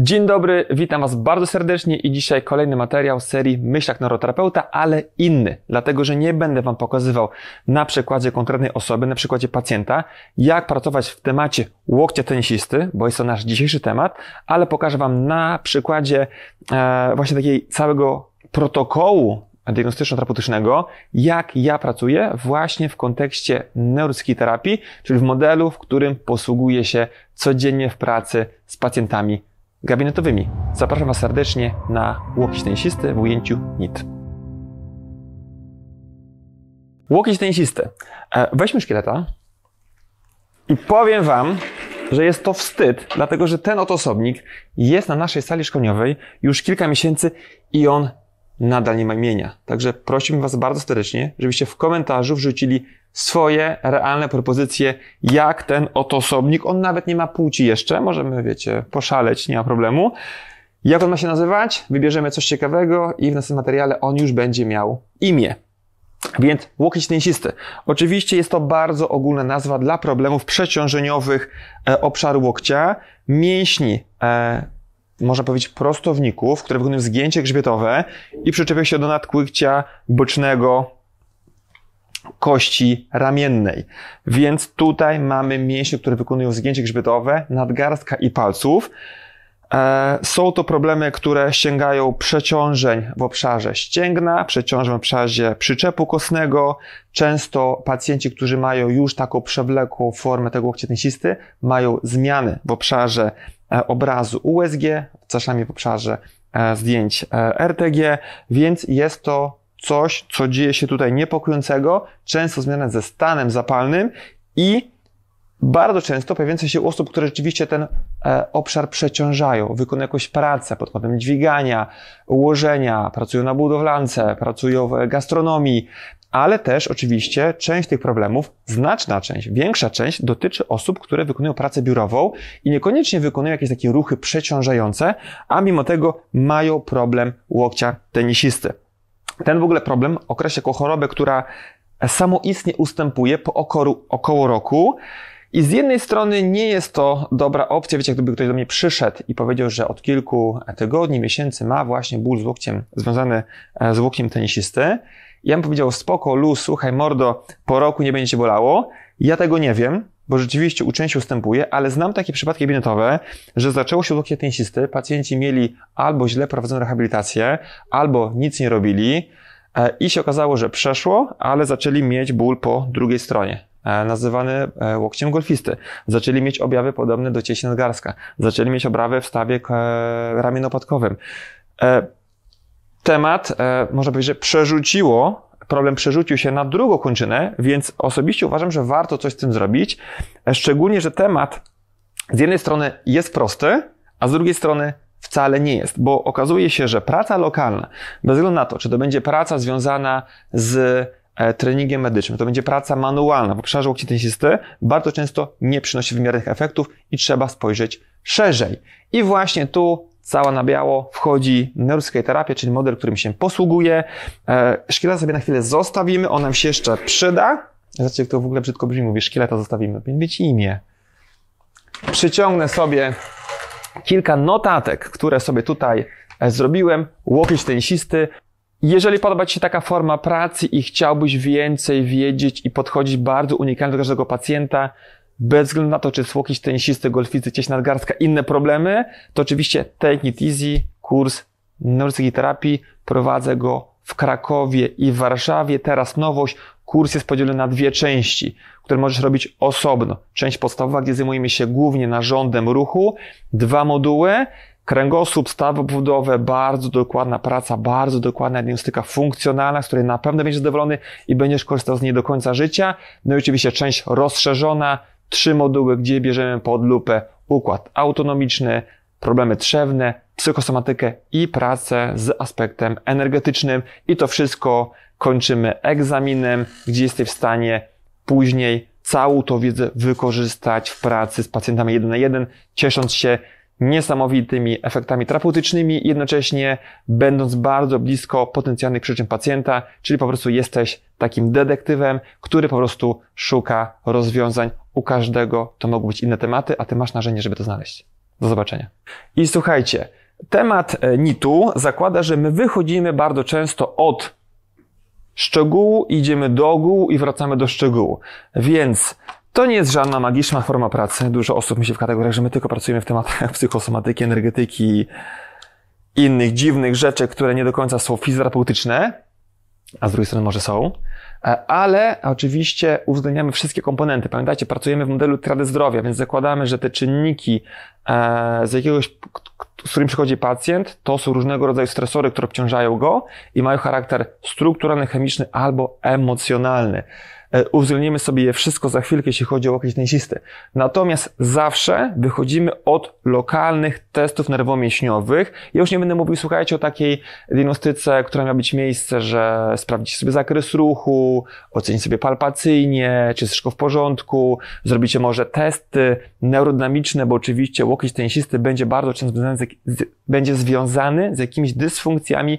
Dzień dobry, witam Was bardzo serdecznie i dzisiaj kolejny materiał serii Myślak neuroterapeuta, ale inny, dlatego że nie będę Wam pokazywał na przykładzie konkretnej osoby, na przykładzie pacjenta, jak pracować w temacie łokcia tenisisty, bo jest to nasz dzisiejszy temat, ale pokażę Wam na przykładzie e, właśnie takiej całego protokołu diagnostyczno-terapeutycznego, jak ja pracuję właśnie w kontekście terapii, czyli w modelu, w którym posługuję się codziennie w pracy z pacjentami gabinetowymi. Zapraszam Was serdecznie na łokieć tenisisty w ujęciu NIT. Łokieć tenisisty. E, weźmy szkieleta i powiem Wam, że jest to wstyd, dlatego że ten oto osobnik jest na naszej sali szkoleniowej już kilka miesięcy i on nadal nie ma imienia. Także prosimy Was bardzo serdecznie, żebyście w komentarzu wrzucili swoje realne propozycje, jak ten oto osobnik, on nawet nie ma płci jeszcze, możemy, wiecie, poszaleć, nie ma problemu. Jak on ma się nazywać? Wybierzemy coś ciekawego i w następnym materiale on już będzie miał imię. Więc łokieć tenisisty. Oczywiście jest to bardzo ogólna nazwa dla problemów przeciążeniowych e, obszaru łokcia, mięśni, e, można powiedzieć prostowników, które wykonują zgięcie grzbietowe i przyczepia się do nadkłykcia bocznego kości ramiennej. Więc tutaj mamy mięśnie, które wykonują zgięcie grzbietowe, nadgarstka i palców. E, są to problemy, które sięgają przeciążeń w obszarze ścięgna, przeciążeń w obszarze przyczepu kostnego. Często pacjenci, którzy mają już taką przewlekłą formę tego łokcie mają zmiany w obszarze e, obrazu USG, czasami w obszarze e, zdjęć RTG, więc jest to coś, co dzieje się tutaj niepokojącego, często związane ze stanem zapalnym i bardzo często pojawiające się u osób, które rzeczywiście ten e, obszar przeciążają, wykonują jakąś pracę pod kątem dźwigania, ułożenia, pracują na budowlance, pracują w gastronomii, ale też oczywiście część tych problemów, znaczna część, większa część dotyczy osób, które wykonują pracę biurową i niekoniecznie wykonują jakieś takie ruchy przeciążające, a mimo tego mają problem łokcia tenisisty. Ten w ogóle problem określa jako chorobę, która samoistnie ustępuje po okoru, około roku. I z jednej strony nie jest to dobra opcja, wiecie, gdyby ktoś do mnie przyszedł i powiedział, że od kilku tygodni, miesięcy ma właśnie ból z łokciem związany e, z łokciem tenisisty. ja bym powiedział, spoko, luz, słuchaj, mordo, po roku nie będzie cię bolało. Ja tego nie wiem, bo rzeczywiście u części ustępuje, ale znam takie przypadki gabinetowe, że zaczęło się odłokie tenisisty, pacjenci mieli albo źle prowadzoną rehabilitację, albo nic nie robili e, i się okazało, że przeszło, ale zaczęli mieć ból po drugiej stronie e, nazywany e, łokciem golfisty. Zaczęli mieć objawy podobne do cieśni nadgarstka. Zaczęli mieć obrawy w stawie ramieno-opadkowym. Temat, można powiedzieć, że przerzuciło problem przerzucił się na drugą kończynę, więc osobiście uważam, że warto coś z tym zrobić. E, szczególnie, że temat z jednej strony jest prosty, a z drugiej strony wcale nie jest, bo okazuje się, że praca lokalna, bez względu na to, czy to będzie praca związana z e, treningiem medycznym, to będzie praca manualna w obszarze łokci tenisisty, bardzo często nie przynosi wymiernych efektów i trzeba spojrzeć szerzej. I właśnie tu cała na biało, wchodzi nerwskiej terapia, czyli model, którym się posługuje. E, szkieleta sobie na chwilę zostawimy, on nam się jeszcze przyda. Zobaczcie, jak to w ogóle brzydko brzmi, mówię, szkieleta zostawimy, powinien być imię. Przyciągnę sobie kilka notatek, które sobie tutaj e, zrobiłem. Łokieć tenisisty. Jeżeli podoba Ci się taka forma pracy i chciałbyś więcej wiedzieć i podchodzić bardzo unikalnie do każdego pacjenta, bez względu na to, czy są jakieś tenisisty, golficy, cieś nadgarstka, inne problemy, to oczywiście Take It Easy, kurs neurocyki terapii, prowadzę go w Krakowie i w Warszawie. Teraz nowość, kurs jest podzielony na dwie części, które możesz robić osobno. Część podstawowa, gdzie zajmujemy się głównie narządem ruchu, dwa moduły, kręgosłup, stawy obwodowe, bardzo dokładna praca, bardzo dokładna diagnostyka funkcjonalna, z której na pewno będziesz zadowolony i będziesz korzystał z niej do końca życia. No i oczywiście część rozszerzona, trzy moduły, gdzie bierzemy pod lupę układ autonomiczny, problemy trzewne, psychosomatykę i pracę z aspektem energetycznym i to wszystko kończymy egzaminem, gdzie jesteś w stanie później całą tą wiedzę wykorzystać w pracy z pacjentami 1 na 1, ciesząc się niesamowitymi efektami terapeutycznymi, jednocześnie będąc bardzo blisko potencjalnych przyczyn pacjenta, czyli po prostu jesteś takim detektywem, który po prostu szuka rozwiązań u każdego to mogą być inne tematy, a ty masz narzędzie, żeby to znaleźć. Do zobaczenia. I słuchajcie, temat e, NIT-u zakłada, że my wychodzimy bardzo często od szczegółu, idziemy do ogółu i wracamy do szczegółu. Więc to nie jest żadna magiczna forma pracy. Dużo osób myśli w kategoriach, że my tylko pracujemy w tematach psychosomatyki, energetyki i innych dziwnych rzeczy, które nie do końca są fizjoterapeutyczne, a z drugiej strony może są. E, ale oczywiście uwzględniamy wszystkie komponenty. Pamiętajcie, pracujemy w modelu trady zdrowia, więc zakładamy, że te czynniki, e, z jakiegoś, z którym przychodzi pacjent, to są różnego rodzaju stresory, które obciążają go i mają charakter strukturalny, chemiczny albo emocjonalny. E, uwzględnimy sobie je wszystko za chwilkę, jeśli chodzi o łokieć tęsisty. Natomiast zawsze wychodzimy od lokalnych testów nerwomięśniowych. Ja już nie będę mówił, słuchajcie, o takiej diagnostyce, która miała być miejsce, że sprawdzicie sobie zakres ruchu, ocenić sobie palpacyjnie, czy jest wszystko w porządku, zrobicie może testy neurodynamiczne, bo oczywiście łokieć tenisisty będzie bardzo często związany z, będzie związany z jakimiś dysfunkcjami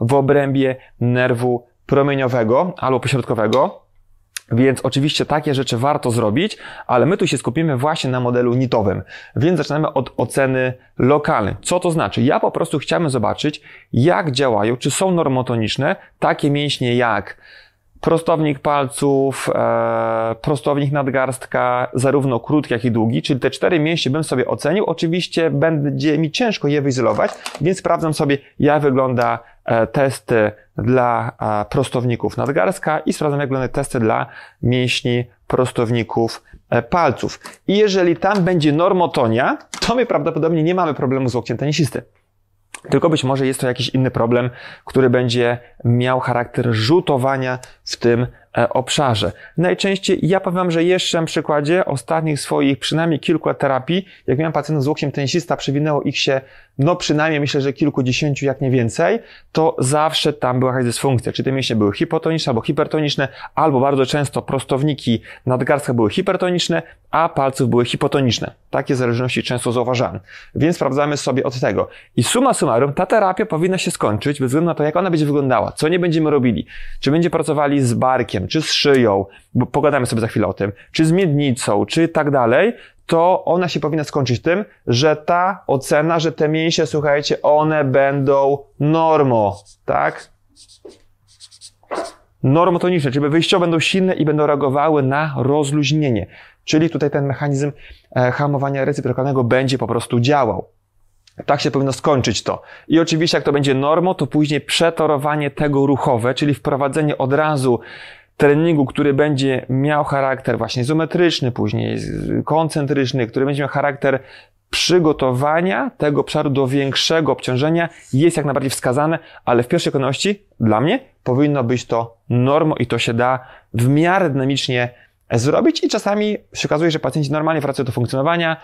w obrębie nerwu promieniowego albo pośrodkowego. Więc oczywiście takie rzeczy warto zrobić, ale my tu się skupimy właśnie na modelu nitowym. Więc zaczynamy od oceny lokalnej. Co to znaczy? Ja po prostu chciałem zobaczyć, jak działają, czy są normotoniczne takie mięśnie jak prostownik palców, e, prostownik nadgarstka, zarówno krótki, jak i długi, czyli te cztery mięśnie bym sobie ocenił. Oczywiście będzie mi ciężko je wyizolować, więc sprawdzam sobie, jak wygląda E, testy dla prostowników nadgarska i sprawdzam jak wyglądają testy dla mięśni prostowników e, palców. I jeżeli tam będzie normotonia, to my prawdopodobnie nie mamy problemu z łokciem tenisisty. Tylko być może jest to jakiś inny problem, który będzie miał charakter rzutowania w tym E, obszarze. Najczęściej, ja powiem, że jeszcze na przykładzie ostatnich swoich przynajmniej kilku terapii, jak miałem pacjentów z łokciem tenisista, przewinęło ich się, no przynajmniej myślę, że kilkudziesięciu, jak nie więcej, to zawsze tam była jakaś dysfunkcja. Czy te mięśnie były hipotoniczne albo hipertoniczne, albo bardzo często prostowniki nadgarstka były hipertoniczne, a palców były hipotoniczne. Takie zależności często zauważam. Więc sprawdzamy sobie od tego. I suma summarum, ta terapia powinna się skończyć, bez względu na to, jak ona będzie wyglądała, co nie będziemy robili. Czy będzie pracowali z barkiem, czy z szyją, bo pogadamy sobie za chwilę o tym, czy z miednicą, czy tak dalej, to ona się powinna skończyć tym, że ta ocena, że te mięsie, słuchajcie, one będą normo, tak? normotoniczne, czyli wyjściowo będą silne i będą reagowały na rozluźnienie. Czyli tutaj ten mechanizm e, hamowania reciprokalnego będzie po prostu działał. Tak się powinno skończyć to. I oczywiście, jak to będzie normo, to później przetorowanie tego ruchowe, czyli wprowadzenie od razu treningu, który będzie miał charakter właśnie izometryczny, później koncentryczny, który będzie miał charakter przygotowania tego obszaru do większego obciążenia jest jak najbardziej wskazane, ale w pierwszej kolejności dla mnie powinno być to normą i to się da w miarę dynamicznie zrobić i czasami się okazuje, że pacjenci normalnie wracają do funkcjonowania,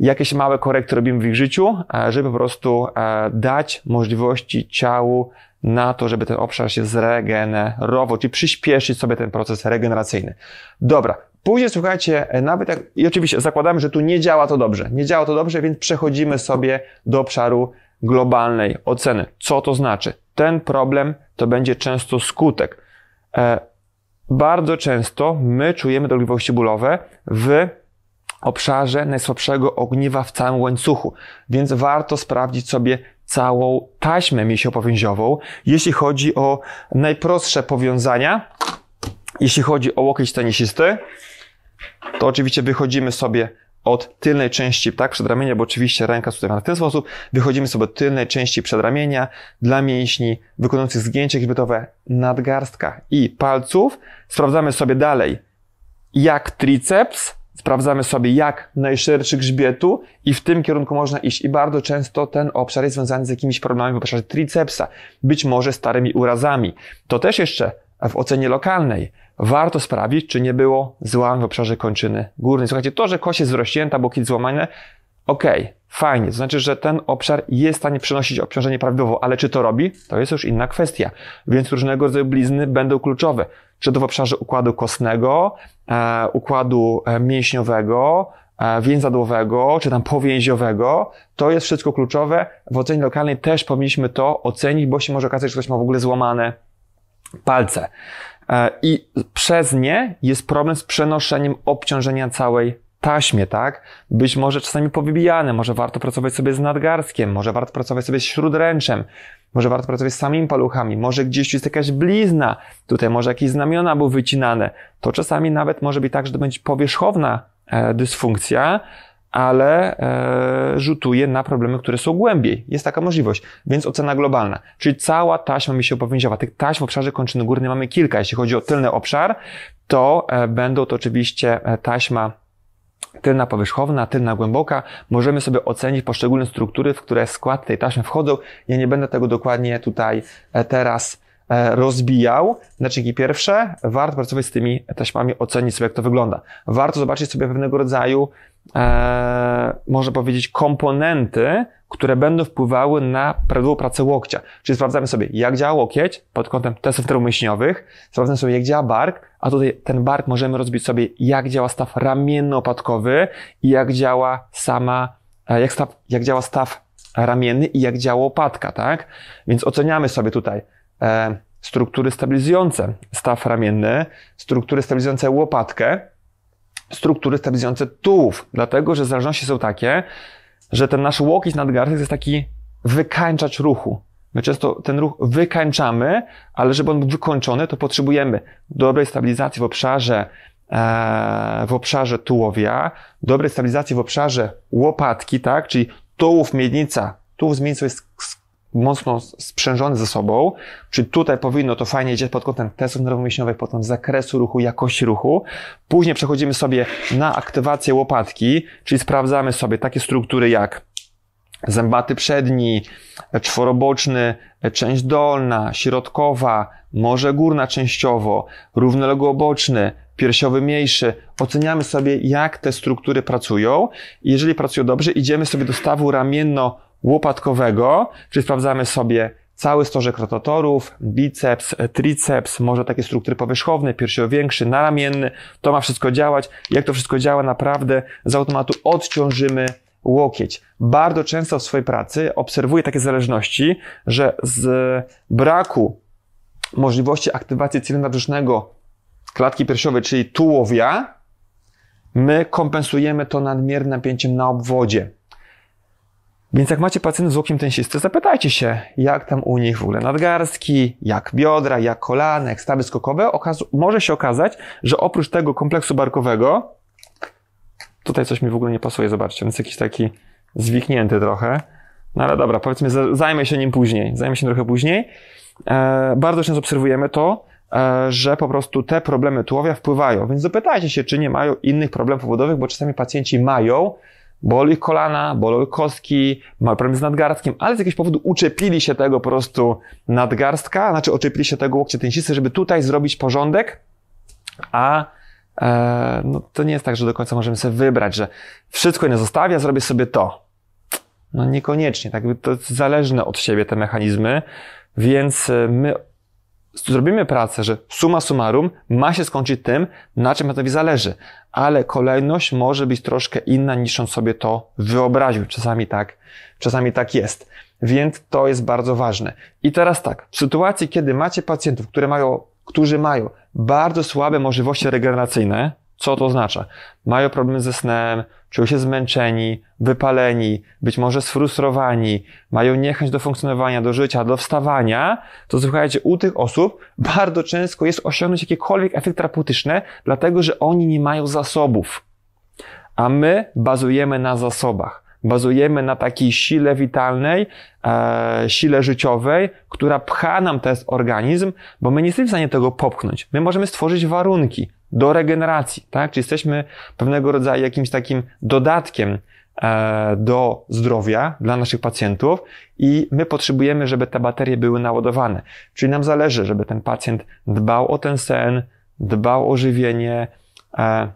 jakieś małe korekty robimy w ich życiu, e, żeby po prostu e, dać możliwości ciału na to, żeby ten obszar się zregenerował, czyli przyspieszyć sobie ten proces regeneracyjny. Dobra, później słuchajcie, nawet jak, i oczywiście zakładamy, że tu nie działa to dobrze, nie działa to dobrze, więc przechodzimy sobie do obszaru globalnej oceny. Co to znaczy? Ten problem to będzie często skutek. E, bardzo często my czujemy dolegliwości bólowe w obszarze najsłabszego ogniwa w całym łańcuchu, więc warto sprawdzić sobie, całą taśmę mięsiopowięziową, jeśli chodzi o najprostsze powiązania. Jeśli chodzi o łokieć tenisisty, to oczywiście wychodzimy sobie od tylnej części tak przedramienia, bo oczywiście ręka tutaj w ten sposób, wychodzimy sobie od tylnej części przedramienia dla mięśni wykonujących zgięcie grzbietowe nadgarstka i palców. Sprawdzamy sobie dalej, jak triceps sprawdzamy sobie jak najszerszy grzbietu i w tym kierunku można iść. I bardzo często ten obszar jest związany z jakimiś problemami w obszarze tricepsa, być może starymi urazami. To też jeszcze w ocenie lokalnej warto sprawdzić, czy nie było złam w obszarze kończyny górnej. Słuchajcie, to, że kość jest zrośnięta, boki złamane, okej, okay fajnie. To znaczy, że ten obszar jest w stanie przenosić obciążenie prawidłowo, ale czy to robi? To jest już inna kwestia. Więc różnego rodzaju blizny będą kluczowe. Czy to w obszarze układu kostnego, e, układu e, mięśniowego, e, więzadłowego, czy tam powięziowego, to jest wszystko kluczowe. W ocenie lokalnej też powinniśmy to ocenić, bo się może okazać, że ktoś ma w ogóle złamane palce. E, I przez nie jest problem z przenoszeniem obciążenia całej taśmie, tak? Być może czasami powybijane, może warto pracować sobie z nadgarstkiem, może warto pracować sobie z śródręczem, może warto pracować z samymi paluchami, może gdzieś jest jakaś blizna, tutaj może jakieś znamiona były wycinane. To czasami nawet może być tak, że to będzie powierzchowna e, dysfunkcja, ale e, rzutuje na problemy, które są głębiej. Jest taka możliwość, więc ocena globalna, czyli cała taśma mi się powięziła. Tych taśm w obszarze kończyny górnej mamy kilka. Jeśli chodzi o tylny obszar, to e, będą to oczywiście e, taśma tylna powierzchowna, tylna głęboka. Możemy sobie ocenić poszczególne struktury, w które skład tej taśmy wchodzą. Ja nie będę tego dokładnie tutaj e, teraz e, rozbijał. Naczyniki pierwsze, warto pracować z tymi taśmami, ocenić sobie, jak to wygląda. Warto zobaczyć sobie pewnego rodzaju, e, może powiedzieć, komponenty, które będą wpływały na prawidłową pracę łokcia. Czyli sprawdzamy sobie, jak działa łokieć pod kątem testów mięśniowych, sprawdzamy sobie, jak działa bark, a tutaj ten bark możemy rozbić sobie, jak działa staw ramienno-opadkowy i jak działa sama, e, jak, staw, jak działa staw ramienny i jak działa opadka, tak? Więc oceniamy sobie tutaj e, struktury stabilizujące staw ramienny, struktury stabilizujące łopatkę, struktury stabilizujące tułów, dlatego że zależności są takie, że ten nasz łokieć nadgarstek jest taki wykańczacz ruchu. My często ten ruch wykańczamy, ale żeby on był wykończony, to potrzebujemy dobrej stabilizacji w obszarze, e, w obszarze tułowia, dobrej stabilizacji w obszarze łopatki, tak? Czyli tułów, miednica. Tułów z miednicą jest mocno sprzężony ze sobą, czy tutaj powinno to fajnie idzie pod kątem testów nerwowo pod kątem zakresu ruchu, jakości ruchu. Później przechodzimy sobie na aktywację łopatki, czyli sprawdzamy sobie takie struktury jak zębaty przedni, czworoboczny, część dolna, środkowa, może górna częściowo, równoległoboczny, piersiowy mniejszy. Oceniamy sobie, jak te struktury pracują. Jeżeli pracują dobrze, idziemy sobie do stawu ramienno łopatkowego, czyli sprawdzamy sobie cały stożek rotatorów, biceps, triceps, może takie struktury powierzchowne, piersiowiększy, naramienny, to ma wszystko działać. Jak to wszystko działa naprawdę z automatu odciążymy łokieć. Bardzo często w swojej pracy obserwuję takie zależności, że z braku możliwości aktywacji cylindra brzusznego klatki piersiowej, czyli tułowia, my kompensujemy to nadmiernym napięciem na obwodzie. Więc jak macie pacjentów z łokiem tęsisty, zapytajcie się, jak tam u nich w ogóle nadgarstki, jak biodra, jak kolana, jak stawy skokowe. Okaz może się okazać, że oprócz tego kompleksu barkowego, tutaj coś mi w ogóle nie pasuje, zobaczcie, więc jakiś taki zwiknięty trochę. No ale dobra, powiedzmy, zajmę się nim później, zajmę się trochę później. E, bardzo często obserwujemy to, e, że po prostu te problemy tułowia wpływają. Więc zapytajcie się, czy nie mają innych problemów powodowych, bo czasami pacjenci mają, Boli ich kolana, bolą ich kostki, mają problem z nadgarstkiem, ale z jakiegoś powodu uczepili się tego po prostu nadgarstka, znaczy oczepili się tego łokcie tenisisty, żeby tutaj zrobić porządek, a e, no, to nie jest tak, że do końca możemy sobie wybrać, że wszystko inne zostawia, zrobię sobie to. No niekoniecznie, tak to jest zależne od siebie te mechanizmy, więc e, my zrobimy pracę, że suma summarum ma się skończyć tym, na czym to zależy, ale kolejność może być troszkę inna niż on sobie to wyobraził. Czasami tak, czasami tak jest. Więc to jest bardzo ważne. I teraz tak, w sytuacji, kiedy macie pacjentów, które mają, którzy mają bardzo słabe możliwości regeneracyjne, co to oznacza? Mają problemy ze snem, czują się zmęczeni, wypaleni, być może sfrustrowani, mają niechęć do funkcjonowania, do życia, do wstawania, to słuchajcie, u tych osób bardzo często jest osiągnąć jakiekolwiek efekt terapeutyczny, dlatego że oni nie mają zasobów. A my bazujemy na zasobach. Bazujemy na takiej sile witalnej, e, sile życiowej, która pcha nam ten organizm, bo my nie jesteśmy w stanie tego popchnąć. My możemy stworzyć warunki, do regeneracji, tak? Czy jesteśmy pewnego rodzaju jakimś takim dodatkiem e, do zdrowia dla naszych pacjentów i my potrzebujemy, żeby te baterie były naładowane. Czyli nam zależy, żeby ten pacjent dbał o ten sen, dbał o żywienie, e,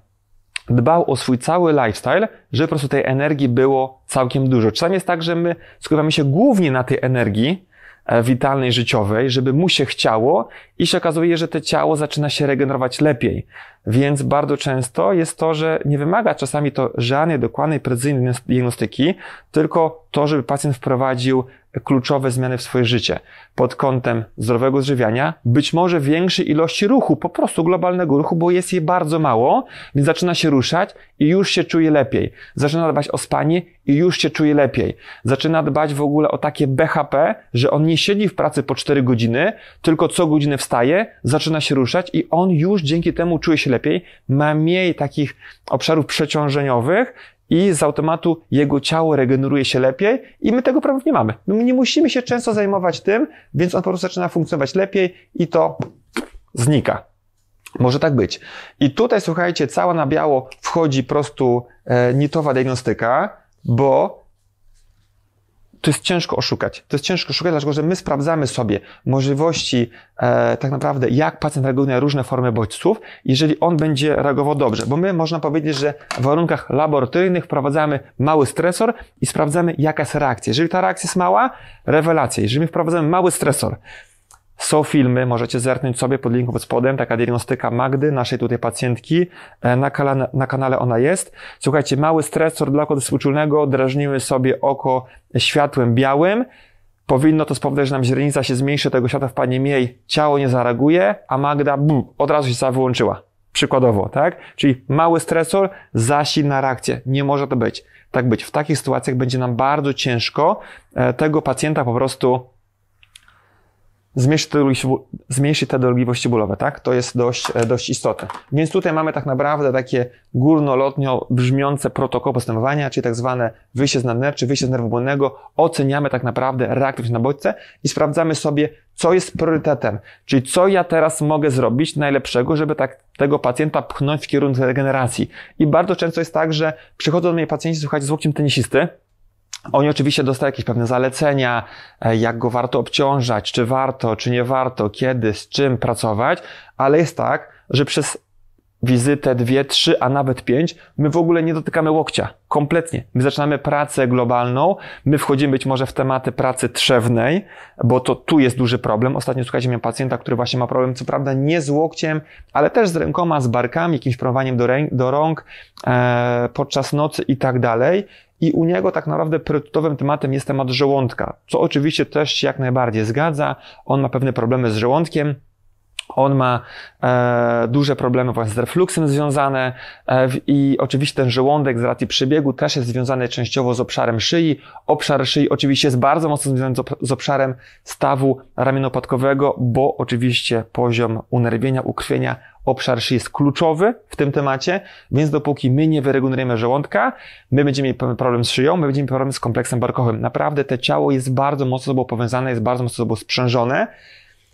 dbał o swój cały lifestyle, żeby po prostu tej energii było całkiem dużo. Czasami jest tak, że my skupiamy się głównie na tej energii, E, witalnej, życiowej, żeby mu się chciało i się okazuje, że to ciało zaczyna się regenerować lepiej. Więc bardzo często jest to, że nie wymaga czasami to żadnej dokładnej, precyzyjnej diagnostyki, tylko to, żeby pacjent wprowadził kluczowe zmiany w swoje życie pod kątem zdrowego odżywiania, być może większej ilości ruchu, po prostu globalnego ruchu, bo jest jej bardzo mało, więc zaczyna się ruszać i już się czuje lepiej. Zaczyna dbać o spanie i już się czuje lepiej. Zaczyna dbać w ogóle o takie BHP, że on nie siedzi w pracy po 4 godziny, tylko co godzinę wstaje, zaczyna się ruszać i on już dzięki temu czuje się lepiej, ma mniej takich obszarów przeciążeniowych, i z automatu jego ciało regeneruje się lepiej i my tego problemu nie mamy. My nie musimy się często zajmować tym, więc on po prostu zaczyna funkcjonować lepiej i to znika. Może tak być. I tutaj, słuchajcie, cała na biało wchodzi po prostu e, nitowa diagnostyka, bo to jest ciężko oszukać. To jest ciężko oszukać, dlatego że my sprawdzamy sobie możliwości, e, tak naprawdę, jak pacjent reaguje na różne formy bodźców, jeżeli on będzie reagował dobrze. Bo my można powiedzieć, że w warunkach laboratoryjnych wprowadzamy mały stresor i sprawdzamy, jaka jest reakcja. Jeżeli ta reakcja jest mała, rewelacja. Jeżeli my wprowadzamy mały stresor, są filmy, możecie zerknąć sobie pod linkiem pod spodem, taka diagnostyka Magdy, naszej tutaj pacjentki. E, na, kanale, na kanale ona jest. Słuchajcie, mały stresor dla kodu współczulnego, drażniły sobie oko światłem białym. Powinno to spowodować, że nam źrenica się zmniejszy, tego światła wpadnie Miej ciało nie zareaguje, a Magda bum, od razu się cała wyłączyła. Przykładowo, tak? Czyli mały stresor zasilna reakcję. Nie może to być. Tak być. W takich sytuacjach będzie nam bardzo ciężko e, tego pacjenta po prostu zmniejszy te, zmniejszy dolegliwości bólowe, tak? To jest dość, e, dość istotne. Więc tutaj mamy tak naprawdę takie górnolotnio brzmiące protokoły postępowania, czyli tak zwane wyjście z nadnerczy, wyjście z nerwu błonnego. Oceniamy tak naprawdę reaktywność na bodźce i sprawdzamy sobie, co jest priorytetem, czyli co ja teraz mogę zrobić najlepszego, żeby tak tego pacjenta pchnąć w kierunku regeneracji. I bardzo często jest tak, że przychodzą do mnie pacjenci, słuchajcie, z łokciem tenisisty, oni oczywiście dostają jakieś pewne zalecenia, e, jak go warto obciążać, czy warto, czy nie warto, kiedy, z czym pracować, ale jest tak, że przez wizytę, dwie, trzy, a nawet pięć, my w ogóle nie dotykamy łokcia. Kompletnie. My zaczynamy pracę globalną, my wchodzimy być może w tematy pracy trzewnej, bo to tu jest duży problem. Ostatnio słuchajcie, miałem pacjenta, który właśnie ma problem, co prawda nie z łokciem, ale też z rękoma, z barkami, jakimś prowaniem do, ręk, do rąk e, podczas nocy i tak dalej. I u niego tak naprawdę priorytetowym tematem jest temat żołądka, co oczywiście też się jak najbardziej zgadza. On ma pewne problemy z żołądkiem, on ma e, duże problemy właśnie z refluksem związane e, i oczywiście ten żołądek z racji przebiegu też jest związany częściowo z obszarem szyi. Obszar szyi oczywiście jest bardzo mocno związany z obszarem stawu ramienopatkowego, bo oczywiście poziom unerwienia, ukrwienia obszar szyi jest kluczowy w tym temacie, więc dopóki my nie wyregulujemy żołądka, my będziemy mieli problem z szyją, my będziemy mieli problem z kompleksem barkowym. Naprawdę to ciało jest bardzo mocno ze sobą powiązane, jest bardzo mocno ze sobą sprzężone.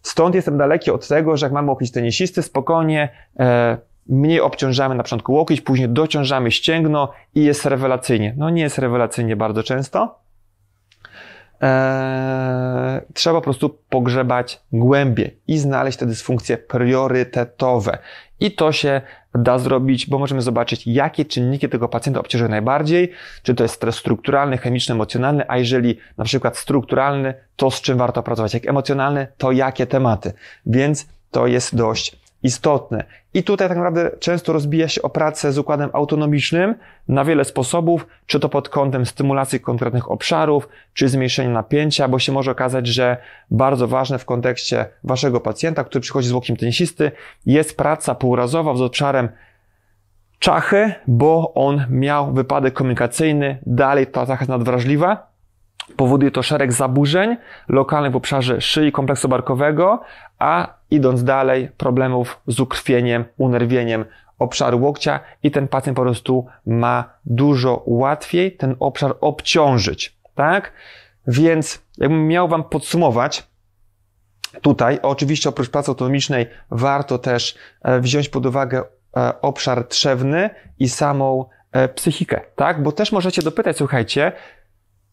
Stąd jestem daleki od tego, że jak mamy łokieć tenisisty, spokojnie e, mniej obciążamy na początku łokieć, później dociążamy ścięgno i jest rewelacyjnie. No nie jest rewelacyjnie bardzo często, Eee, trzeba po prostu pogrzebać głębiej i znaleźć te dysfunkcje priorytetowe. I to się da zrobić, bo możemy zobaczyć, jakie czynniki tego pacjenta obciążają najbardziej, czy to jest stres strukturalny, chemiczny, emocjonalny, a jeżeli na przykład strukturalny, to z czym warto pracować, jak emocjonalny, to jakie tematy. Więc to jest dość istotne. I tutaj tak naprawdę często rozbija się o pracę z układem autonomicznym na wiele sposobów, czy to pod kątem stymulacji konkretnych obszarów, czy zmniejszenia napięcia, bo się może okazać, że bardzo ważne w kontekście waszego pacjenta, który przychodzi z łokiem tenisisty, jest praca półrazowa z obszarem czachy, bo on miał wypadek komunikacyjny, dalej ta czacha jest nadwrażliwa Powoduje to szereg zaburzeń lokalnych w obszarze szyi kompleksu barkowego, a idąc dalej problemów z ukrwieniem, unerwieniem obszaru łokcia i ten pacjent po prostu ma dużo łatwiej ten obszar obciążyć, tak? Więc jakbym miał Wam podsumować, Tutaj oczywiście oprócz pracy autonomicznej warto też e, wziąć pod uwagę e, obszar trzewny i samą e, psychikę, tak? Bo też możecie dopytać, słuchajcie,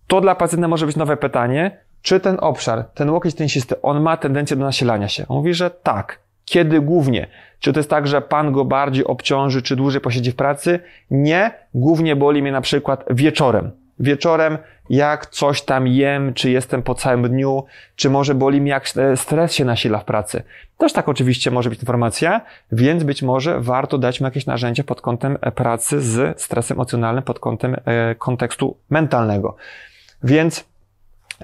to dla pacjenta może być nowe pytanie, czy ten obszar, ten łokieć tenisisty, on ma tendencję do nasilania się? On mówi, że tak. Kiedy głównie? Czy to jest tak, że pan go bardziej obciąży, czy dłużej posiedzi w pracy? Nie. Głównie boli mnie na przykład wieczorem. Wieczorem, jak coś tam jem, czy jestem po całym dniu, czy może boli mi jak stres się nasila w pracy. Też tak oczywiście może być informacja, więc być może warto dać mu jakieś narzędzie pod kątem e, pracy z stresem emocjonalnym, pod kątem e, kontekstu mentalnego. Więc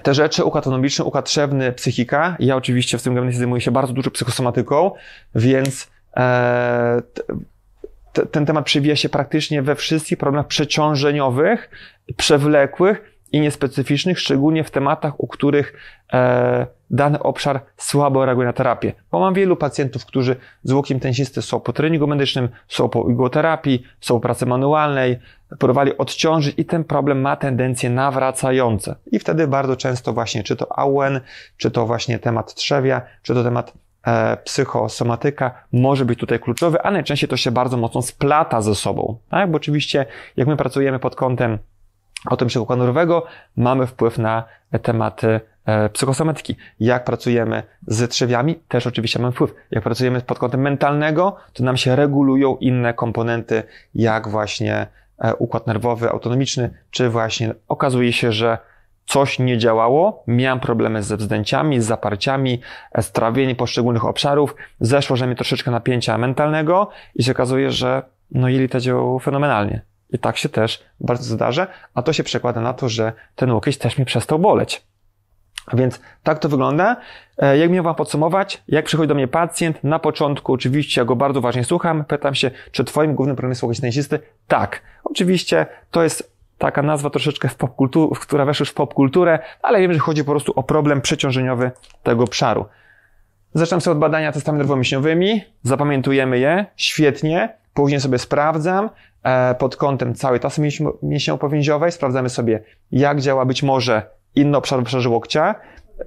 te rzeczy, układ autonomiczny, układ psychika. Ja oczywiście w tym gabinecie zajmuję się bardzo dużo psychosomatyką, więc e, t, ten temat przewija się praktycznie we wszystkich problemach przeciążeniowych, przewlekłych, i niespecyficznych, szczególnie w tematach, u których e, dany obszar słabo reaguje na terapię. Bo mam wielu pacjentów, którzy z łukiem tęsisty są po treningu medycznym, są po igoterapii, są po pracy manualnej, próbowali odciążyć i ten problem ma tendencje nawracające. I wtedy bardzo często właśnie czy to AUN, czy to właśnie temat trzewia, czy to temat e, psychosomatyka może być tutaj kluczowy, a najczęściej to się bardzo mocno splata ze sobą, tak? Bo oczywiście jak my pracujemy pod kątem o tym szyku nerwowego mamy wpływ na tematy e, psychosomatyki. Jak pracujemy z trzewiami, też oczywiście mamy wpływ. Jak pracujemy pod kątem mentalnego, to nam się regulują inne komponenty, jak właśnie e, układ nerwowy, autonomiczny, czy właśnie okazuje się, że coś nie działało, miałem problemy ze wzdęciami, z zaparciami, z e, trawieniem poszczególnych obszarów, zeszło, że mi troszeczkę napięcia mentalnego i się okazuje, że no jelita działało fenomenalnie. I tak się też bardzo zdarza, a to się przekłada na to, że ten łokieć też mi przestał boleć. Więc tak to wygląda. E, jak miałam podsumować? Jak przychodzi do mnie pacjent? Na początku oczywiście ja go bardzo uważnie słucham. Pytam się, czy twoim głównym problemem jest łokieć tenisisty? Tak. Oczywiście to jest taka nazwa troszeczkę w popkulturę, która weszła już w popkulturę, ale wiem, że chodzi po prostu o problem przeciążeniowy tego obszaru. Zaczynam sobie od badania testami nerwomięśniowymi, zapamiętujemy je, świetnie, później sobie sprawdzam e, pod kątem całej tasy mięśniowo-powięziowej, sprawdzamy sobie jak działa być może inny obszar w obszarze łokcia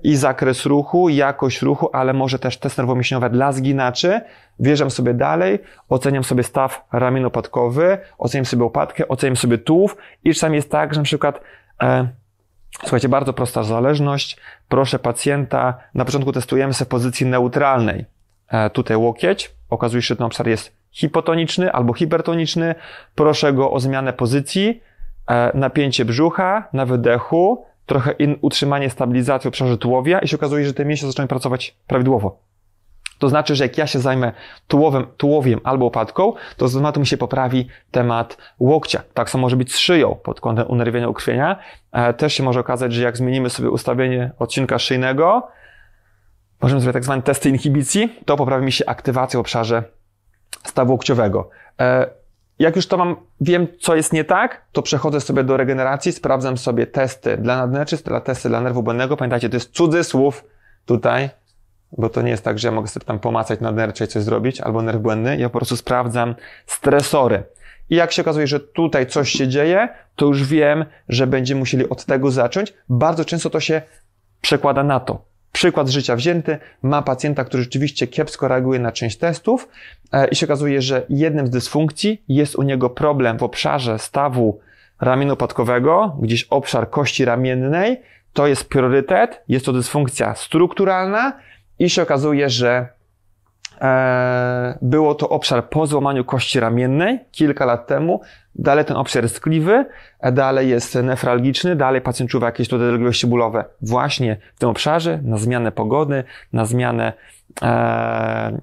i zakres ruchu, jakość ruchu, ale może też test nerwomięśniowy dla zginaczy. Wierzę sobie dalej, oceniam sobie staw ramieno-opadkowy, oceniam sobie opadkę. oceniam sobie tułów i czasami jest tak, że na przykład e, Słuchajcie, bardzo prosta zależność. Proszę pacjenta, na początku testujemy sobie pozycji neutralnej. E, tutaj łokieć, okazuje się, że ten obszar jest hipotoniczny albo hipertoniczny. Proszę go o zmianę pozycji, e, napięcie brzucha na wydechu, trochę in, utrzymanie stabilizacji obszarze tułowia i się okazuje, że te mięśnie zaczynają pracować prawidłowo. To znaczy, że jak ja się zajmę tułowem, tułowiem albo opadką, to z mi się poprawi temat łokcia. Tak samo może być z szyją pod kątem unerwienia ukrwienia. E, też się może okazać, że jak zmienimy sobie ustawienie odcinka szyjnego, możemy zrobić tak zwane testy inhibicji, to poprawi mi się aktywacja w obszarze stawu łokciowego. E, jak już to mam, wiem, co jest nie tak, to przechodzę sobie do regeneracji, sprawdzam sobie testy dla nadnerczy, testy dla nerwu błędnego. Pamiętajcie, to jest cudzysłów tutaj bo to nie jest tak, że ja mogę sobie tam pomacać na nercze coś zrobić, albo nerw błędny. Ja po prostu sprawdzam stresory. I jak się okazuje, że tutaj coś się dzieje, to już wiem, że będziemy musieli od tego zacząć. Bardzo często to się przekłada na to. Przykład z życia wzięty, ma pacjenta, który rzeczywiście kiepsko reaguje na część testów e, i się okazuje, że jednym z dysfunkcji jest u niego problem w obszarze stawu ramienopadkowego, gdzieś obszar kości ramiennej, to jest priorytet, jest to dysfunkcja strukturalna, i się okazuje, że e, było to obszar po złamaniu kości ramiennej kilka lat temu. Dalej ten obszar jest tkliwy, e, dalej jest nefralgiczny, dalej pacjent czuwa jakieś dolegliwości bólowe właśnie w tym obszarze, na zmianę pogody, na zmianę e,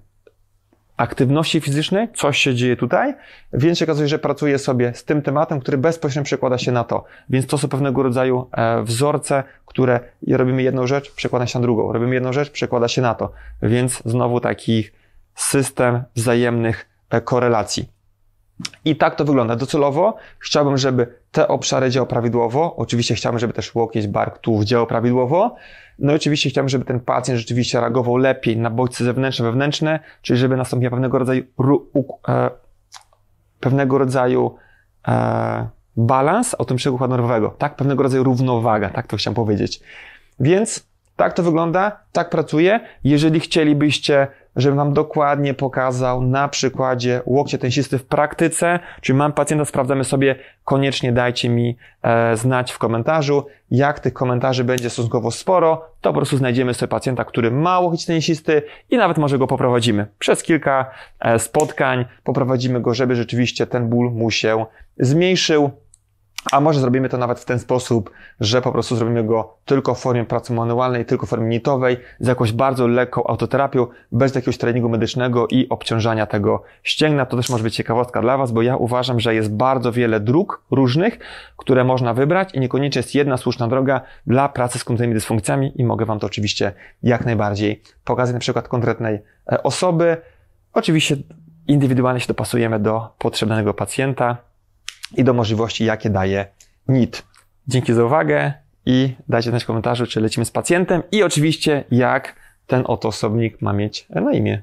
aktywności fizycznej, coś się dzieje tutaj, więc się okazuje, że pracuję sobie z tym tematem, który bezpośrednio przekłada się na to. Więc to są pewnego rodzaju e, wzorce, które robimy jedną rzecz, przekłada się na drugą, robimy jedną rzecz, przekłada się na to. Więc znowu taki system wzajemnych e, korelacji. I tak to wygląda. Docelowo chciałbym, żeby te obszary działał prawidłowo. Oczywiście chciałbym, żeby też łokieć bark tu działał prawidłowo. No i oczywiście chciałbym, żeby ten pacjent rzeczywiście reagował lepiej na bodźce zewnętrzne, wewnętrzne, czyli żeby nastąpiła pewnego rodzaju, e, pewnego rodzaju e, balans o tym przegłucha nerwowego, tak? Pewnego rodzaju równowaga, tak to chciałem powiedzieć. Więc tak to wygląda, tak pracuję. Jeżeli chcielibyście, żebym Wam dokładnie pokazał na przykładzie łokcie tęsisty w praktyce, czyli mam pacjenta, sprawdzamy sobie, koniecznie dajcie mi e, znać w komentarzu. Jak tych komentarzy będzie stosunkowo sporo, to po prostu znajdziemy sobie pacjenta, który ma łokieć tęsisty i nawet może go poprowadzimy. Przez kilka e, spotkań poprowadzimy go, żeby rzeczywiście ten ból mu się zmniejszył a może zrobimy to nawet w ten sposób, że po prostu zrobimy go tylko w formie pracy manualnej, tylko w formie nitowej, z jakąś bardzo lekką autoterapią, bez jakiegoś treningu medycznego i obciążania tego ścięgna. To też może być ciekawostka dla Was, bo ja uważam, że jest bardzo wiele dróg różnych, które można wybrać i niekoniecznie jest jedna słuszna droga dla pracy z konkretnymi dysfunkcjami i mogę Wam to oczywiście jak najbardziej pokazać na przykład konkretnej e, osoby. Oczywiście indywidualnie się dopasujemy do potrzebnego pacjenta i do możliwości, jakie daje NIT. Dzięki za uwagę i dajcie znać w komentarzu, czy lecimy z pacjentem i oczywiście jak ten oto osobnik ma mieć na imię.